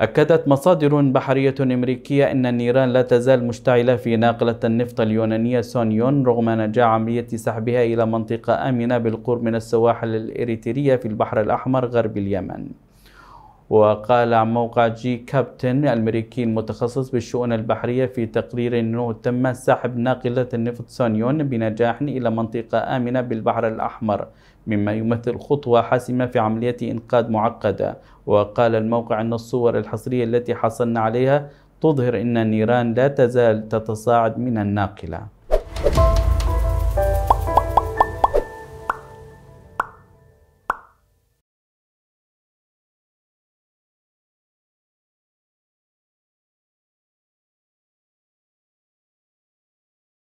أكدت مصادر بحرية أمريكية أن النيران لا تزال مشتعلة في ناقلة النفط اليونانية سونيون رغم نجاح عملية سحبها إلى منطقة آمنة بالقرب من السواحل الإريترية في البحر الأحمر غرب اليمن وقال عن موقع جي كابتن الأمريكي المتخصص بالشؤون البحرية في تقرير أنه تم سحب ناقلة النفط سونيون بنجاح إلى منطقة آمنة بالبحر الأحمر مما يمثل خطوة حاسمة في عملية إنقاذ معقدة وقال الموقع أن الصور الحصرية التي حصلنا عليها تظهر أن النيران لا تزال تتصاعد من الناقلة